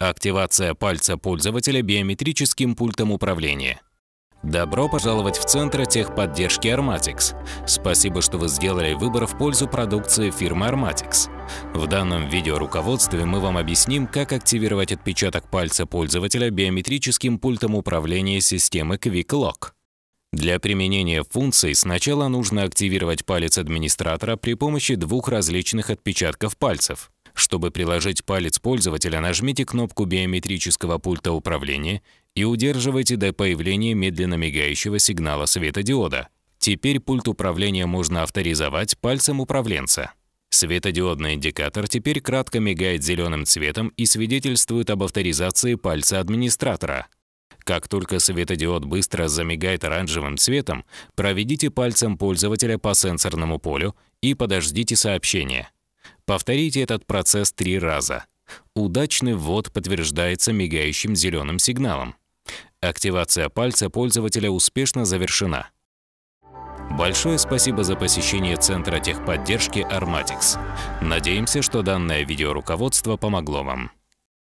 Активация пальца пользователя биометрическим пультом управления. Добро пожаловать в Центр техподдержки Armatix. Спасибо, что вы сделали выбор в пользу продукции фирмы Armatix. В данном видеоруководстве мы вам объясним, как активировать отпечаток пальца пользователя биометрическим пультом управления системы Quick Lock. Для применения функций сначала нужно активировать палец администратора при помощи двух различных отпечатков пальцев. Чтобы приложить палец пользователя, нажмите кнопку биометрического пульта управления и удерживайте до появления медленно мигающего сигнала светодиода. Теперь пульт управления можно авторизовать пальцем управленца. Светодиодный индикатор теперь кратко мигает зеленым цветом и свидетельствует об авторизации пальца администратора. Как только светодиод быстро замигает оранжевым цветом, проведите пальцем пользователя по сенсорному полю и подождите сообщения. Повторите этот процесс три раза. Удачный ввод подтверждается мигающим зеленым сигналом. Активация пальца пользователя успешно завершена. Большое спасибо за посещение Центра техподдержки Armatix. Надеемся, что данное видеоруководство помогло вам.